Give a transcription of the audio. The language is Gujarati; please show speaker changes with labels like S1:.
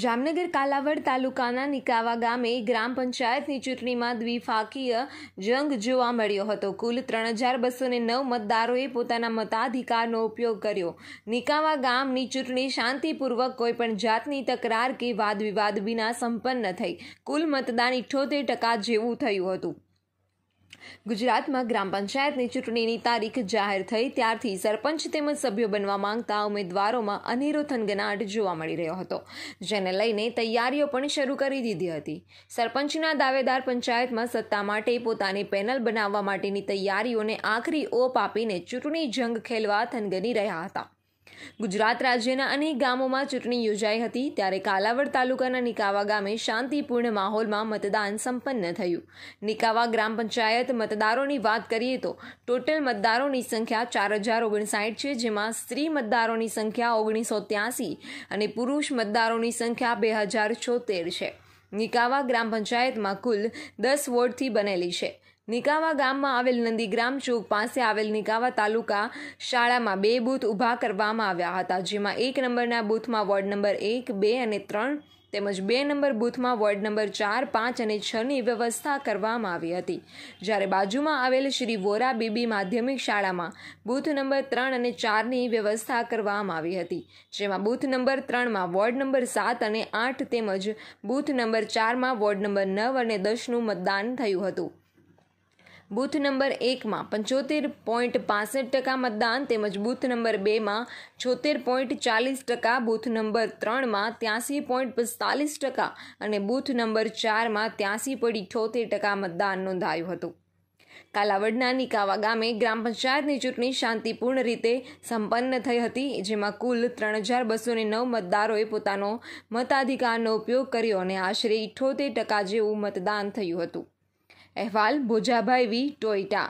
S1: જામનગર કાલાવડ તાલુકાના નિકાવા ગામે ગ્રામ પંચાયતની ચૂંટણીમાં દ્વિફાકીય જંગ જોવા મળ્યો હતો કુલ ત્રણ હજાર બસો નવ મતદારોએ પોતાના મતાધિકારનો ઉપયોગ કર્યો નિકાવા ગામની ચૂંટણી શાંતિપૂર્વક કોઈપણ જાતની તકરાર કે વાદવિવાદ વિના સંપન્ન થઈ કુલ મતદાન ઇઠ્ઠોતેર ટકા જેવું થયું હતું ગુજરાતમાં ગ્રામ પંચાયતની ચૂંટણીની તારીખ જાહેર થઈ ત્યારથી સરપંચ તેમજ સભ્યો બનવા માંગતા ઉમેદવારોમાં અનેરો થનગનાટ જોવા મળી રહ્યો હતો જેને લઈને તૈયારીઓ પણ શરૂ કરી દીધી હતી સરપંચના દાવેદાર પંચાયતમાં સત્તા માટે પોતાની પેનલ બનાવવા માટેની તૈયારીઓને આખરી ઓપ આપીને ચૂંટણી જંગ ખેલવા થનગની રહ્યા હતા ગુજરાત રાજ્યના અનેક ગામોમાં ચૂંટણી યોજાઈ હતી ત્યારે કાલાવડ તાલુકાના નિકાવા ગામે શાંતિપૂર્ણ માહોલમાં મતદાન સંપન્ન થયું નિકાવા ગ્રામ પંચાયત મતદારોની વાત કરીએ તો ટોટલ મતદારોની સંખ્યા ચાર હજાર ઓગણસાઠ છે જેમાં સ્ત્રી મતદારોની સંખ્યા ઓગણીસો ત્યાસી અને પુરુષ મતદારોની સંખ્યા બે હજાર છોતેર છે નિકાવા ગ્રામ પંચાયતમાં કુલ દસ વોર્ડથી બનેલી છે નિકાવા ગામમાં આવેલ નંદીગ્રામ ચોક પાસે આવેલ નિકાવા તાલુકા શાળામાં બે બૂથ ઊભા કરવામાં આવ્યા હતા જેમાં એક નંબરના બૂથમાં વોર્ડ નંબર એક બે અને ત્રણ તેમજ બે નંબર બૂથમાં વોર્ડ નંબર ચાર પાંચ અને છની વ્યવસ્થા કરવામાં આવી હતી જ્યારે બાજુમાં આવેલ શ્રી વોરા બીબી માધ્યમિક શાળામાં બૂથ નંબર ત્રણ અને ચારની વ્યવસ્થા કરવામાં આવી હતી જેમાં બૂથ નંબર ત્રણમાં વોર્ડ નંબર સાત અને આઠ તેમજ બૂથ નંબર ચારમાં વોર્ડ નંબર નવ અને દસનું મતદાન થયું હતું બૂથ નંબર એકમાં પંચોતેર પોઈન્ટ પાસઠ ટકા મતદાન તેમજ બૂથ નંબર બેમાં છોતેર પોઈન્ટ ચાલીસ ટકા બૂથ નંબર ત્રણમાં ત્યાંસી પોઈન્ટ પિસ્તાલીસ ટકા અને બૂથ નંબર ચારમાં ત્યાંસી પોઈન્ટ ઇઠ્યોતેર ટકા મતદાન નોંધાયું હતું કાલાવડના નિકાવા ગામે ગ્રામ પંચાયતની ચૂંટણી શાંતિપૂર્ણ રીતે સંપન્ન થઈ હતી જેમાં કુલ ત્રણ હજાર બસોને નવ મતદારોએ પોતાનો મતાધિકારનો ઉપયોગ કર્યો અને આશરે ઇઠ્ઠોતેર ટકા જેવું મતદાન થયું હતું અહેવાલ ભોજાભાઈ વી ટોયટા